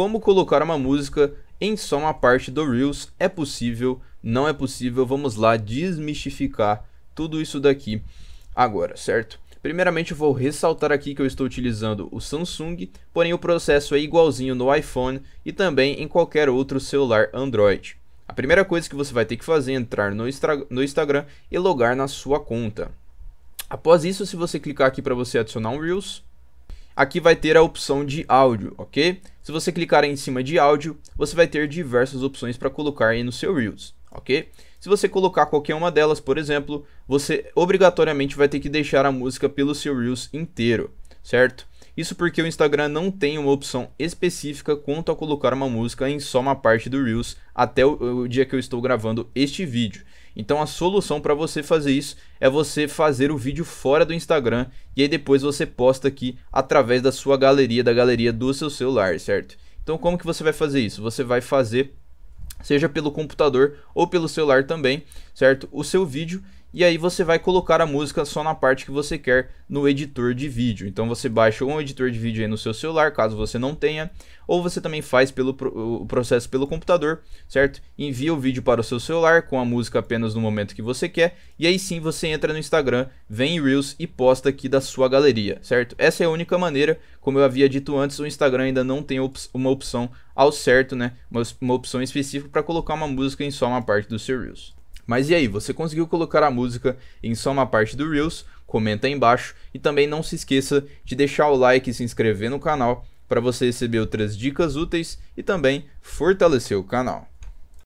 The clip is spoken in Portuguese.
Como colocar uma música em só uma parte do Reels? É possível? Não é possível? Vamos lá desmistificar tudo isso daqui agora, certo? Primeiramente, eu vou ressaltar aqui que eu estou utilizando o Samsung, porém o processo é igualzinho no iPhone e também em qualquer outro celular Android. A primeira coisa que você vai ter que fazer é entrar no, no Instagram e logar na sua conta. Após isso, se você clicar aqui para você adicionar um Reels, aqui vai ter a opção de áudio, ok? Se você clicar em cima de áudio, você vai ter diversas opções para colocar aí no seu Reels, ok? Se você colocar qualquer uma delas, por exemplo, você obrigatoriamente vai ter que deixar a música pelo seu Reels inteiro, certo? Isso porque o Instagram não tem uma opção específica quanto a colocar uma música em só uma parte do Reels até o, o dia que eu estou gravando este vídeo. Então a solução para você fazer isso é você fazer o vídeo fora do Instagram e aí depois você posta aqui através da sua galeria, da galeria do seu celular, certo? Então como que você vai fazer isso? Você vai fazer seja pelo computador ou pelo celular também, certo? O seu vídeo e aí você vai colocar a música só na parte que você quer no editor de vídeo. Então você baixa um editor de vídeo aí no seu celular, caso você não tenha, ou você também faz pelo o processo pelo computador, certo? Envia o vídeo para o seu celular com a música apenas no momento que você quer, e aí sim você entra no Instagram, vem em Reels e posta aqui da sua galeria, certo? Essa é a única maneira, como eu havia dito antes, o Instagram ainda não tem op uma opção ao certo, né? Uma, uma opção específica para colocar uma música em só uma parte do seu Reels. Mas e aí, você conseguiu colocar a música em só uma parte do Reels? Comenta aí embaixo e também não se esqueça de deixar o like e se inscrever no canal para você receber outras dicas úteis e também fortalecer o canal.